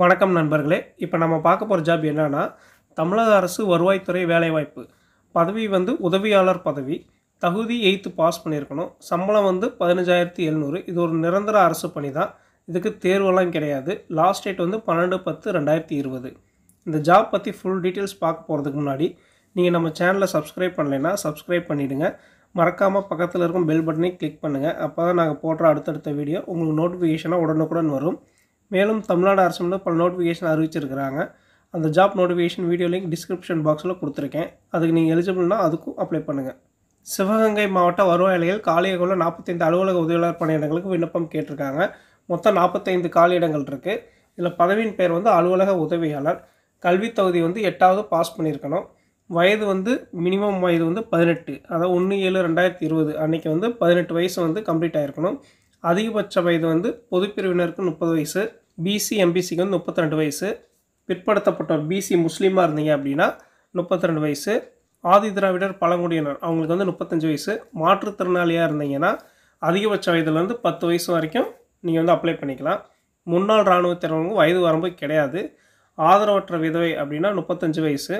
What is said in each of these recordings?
வணக்கம் நண்பர்களே இப்போ நம்ம பார்க்க போகிற ஜாப் என்னென்னா தமிழக அரசு வருவாய்த்துறை வேலைவாய்ப்பு பதவி வந்து உதவியாளர் பதவி தகுதி எய்த்து பாஸ் பண்ணியிருக்கணும் சம்பளம் வந்து பதினஞ்சாயிரத்தி எழுநூறு இது ஒரு நிரந்தர அரசு பணி தான் இதுக்கு தேர்வெல்லாம் கிடையாது லாஸ்ட் டேட் வந்து பன்னெண்டு பத்து ரெண்டாயிரத்தி இருபது இந்த ஜாப் பற்றி ஃபுல் டீட்டெயில்ஸ் பார்க்க போகிறதுக்கு முன்னாடி நீங்கள் நம்ம சேனலை சப்ஸ்கிரைப் பண்ணலைன்னா சப்ஸ்கிரைப் பண்ணிவிடுங்க மறக்காமல் பக்கத்தில் இருக்கும் பெல் பட்டனை கிளிக் பண்ணுங்கள் அப்போ தான் நாங்கள் போடுற அடுத்தடுத்த வீடியோ உங்களுக்கு நோட்டிஃபிகேஷனாக உடனுக்குடன் வரும் மேலும் தமிழ்நாடு அரசுல பல நோட்டிஃபிகேஷன் அறிவிச்சிருக்கிறாங்க அந்த job notification video link description பாக்ஸில் கொடுத்துருக்கேன் அதுக்கு நீங்கள் எலிஜிபிள்னா அதுக்கும் அப்ளை பண்ணுங்கள் சிவகங்கை மாவட்ட வருவாயிலையில் காலியகுள்ள நாற்பத்தைந்து அலுவலக உதவியாளர் பணியிடங்களுக்கு விண்ணப்பம் கேட்டிருக்காங்க மொத்தம் நாற்பத்தைந்து காலியிடங்கள் இருக்குது இதில் பதவியின் பேர் வந்து அலுவலக உதவியாளர் கல்வி தொகுதி வந்து எட்டாவது பாஸ் பண்ணியிருக்கணும் வயது வந்து மினிமம் வயது வந்து பதினெட்டு அதாவது ஒன்று ஏழு ரெண்டாயிரத்தி இருபது அன்றைக்கி வந்து பதினெட்டு வயசு வந்து கம்ப்ளீட் ஆகிருக்கணும் அதிகபட்ச வயது வந்து பொதுப்பிரிவினருக்கு முப்பது வயசு பிசி எம்பிசிக்கு வந்து முப்பத்தி ரெண்டு வயசு பிற்படுத்தப்பட்டவர் பிசி முஸ்லீமாக இருந்தீங்க அப்படின்னா முப்பத்தி ரெண்டு வயசு ஆதி திராவிடர் பழங்குடியினர் அவங்களுக்கு வந்து முப்பத்தஞ்சு வயசு மாற்றுத்திறனாளியாக இருந்தீங்கன்னா அதிகபட்ச வயதுலேருந்து பத்து வயசு வரைக்கும் நீங்கள் வந்து அப்ளை பண்ணிக்கலாம் முன்னாள் இராணுவத்திறவங்க வயது வரம்பு கிடையாது ஆதரவற்ற விதவை அப்படின்னா முப்பத்தஞ்சு வயசு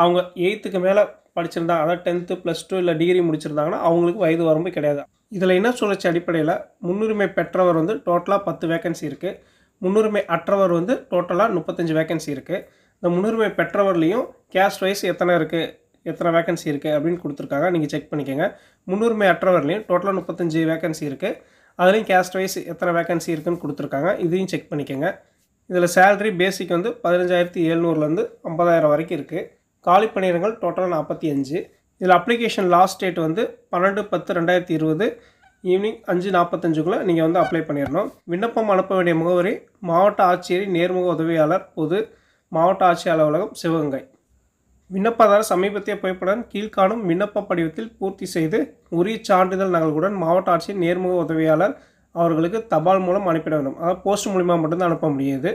அவங்க எயித்துக்கு மேலே படிச்சிருந்தா அதாவது டென்த்து ப்ளஸ் டூ இல்லை டிகிரி முடிச்சிருந்தாங்கன்னா அவங்களுக்கு வயது வரம்பு கிடையாது இதில் என்ன சுழற்சி அடிப்படையில் முன்னுரிமை பெற்றவர் வந்து டோட்டலாக பத்து வேக்கன்சி இருக்குது முன்னுரிமை அற்றவர் வந்து டோட்டலாக முப்பத்தஞ்சு வேக்கன்சி இருக்குது இந்த முன்னுரிமை பெற்றவர்லேயும் கேஸ்ட் வைஸ் எத்தனை இருக்குது எத்தனை வேக்கன்சி இருக்குது அப்படின்னு கொடுத்துருக்காங்க நீங்கள் செக் பண்ணிக்கோங்க முன்னுரிமை அற்றவர்லேயும் டோட்டலாக முப்பத்தஞ்சு வேக்கன்சி இருக்குது அதுலேயும் கேஸ்ட் வைஸ் எத்தனை வேக்கன்சி இருக்குதுன்னு கொடுத்துருக்காங்க இதையும் செக் பண்ணிக்கோங்க இதில் சேலரி பேசிக் வந்து பதினஞ்சாயிரத்தி எழுநூறுலேருந்து ஐம்பதாயிரம் வரைக்கும் இருக்குது காலி பணியிடங்கள் டோட்டலாக நாற்பத்தி அஞ்சு இதில் அப்ளிகேஷன் லாஸ்ட் டேட் வந்து பன்னெண்டு பத்து ரெண்டாயிரத்தி இருபது ஈவினிங் அஞ்சு நாற்பத்தஞ்சுக்குள்ளே நீங்கள் வந்து அப்ளை பண்ணிடணும் விண்ணப்பம் அனுப்ப வேண்டிய முகவரி மாவட்ட ஆட்சியரின் நேர்முக உதவியாளர் பொது மாவட்ட ஆட்சியர் அலுவலகம் சிவகங்கை விண்ணப்பதாரர் சமீபத்திய புகைப்படம் கீழ்காணும் விண்ணப்ப படிவத்தில் பூர்த்தி செய்து உரிய சான்றிதழ் நகல்களுடன் மாவட்ட ஆட்சியர் நேர்முக உதவியாளர் அவர்களுக்கு தபால் மூலம் அனுப்பிட வேண்டும் அதாவது போஸ்ட் மூலிமா மட்டும்தான் அனுப்ப முடியாது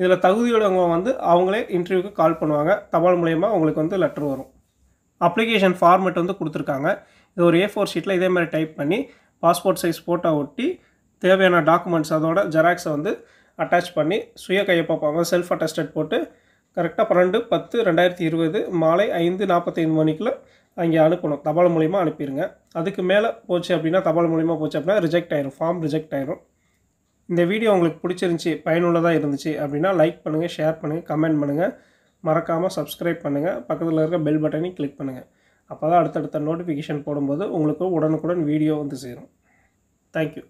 இதில் தகுதியுள்ளவங்க வந்து அவங்களே இன்டர்வியூக்கு கால் பண்ணுவாங்க தபால் மூலயமா அவங்களுக்கு வந்து லெட்டர் வரும் அப்ளிகேஷன் ஃபார்மெட் வந்து கொடுத்துருக்காங்க இது ஒரு ஏ ஃபோர் ஷீட்டில் இதே மாதிரி டைப் பண்ணி பாஸ்போர்ட் சைஸ் ஃபோட்டோ ஒட்டி தேவையான டாக்குமெண்ட்ஸ் அதோட ஜெராக்ஸை வந்து அட்டாச் பண்ணி சுய பார்ப்பாங்க செல்ஃப் அட்டஸ்டட் போட்டு கரெக்டாக பன்னெண்டு பத்து ரெண்டாயிரத்தி இருபது மாலை ஐந்து நாற்பத்தைந்து மணிக்குள்ளே அங்கே அனுப்பணும் தபால் மூலிமா அனுப்பிடுங்க அதுக்கு மேலே போச்சு அப்படின்னா தபால் மூலிமா போச்சு அப்படின்னா ரிஜெக்ட் ஆயிரும் ஃபார்ம் ரிஜெக்ட் ஆயிரும் இந்த வீடியோ உங்களுக்கு பிடிச்சிருந்துச்சி பயனுள்ளதாக இருந்துச்சு அப்படின்னா லைக் பண்ணுங்கள் ஷேர் பண்ணுங்கள் கமெண்ட் பண்ணுங்கள் மறக்காமல் சப்ஸ்கிரைப் பண்ணுங்கள் பக்கத்தில் இருக்க பெல் பட்டனையும் கிளிக் பண்ணுங்கள் அப்போ தான் அடுத்தடுத்த நோட்டிஃபிகேஷன் போடும்போது உங்களுக்கு உடனுக்குடன் வீடியோ வந்து சேரும் தேங்க்யூ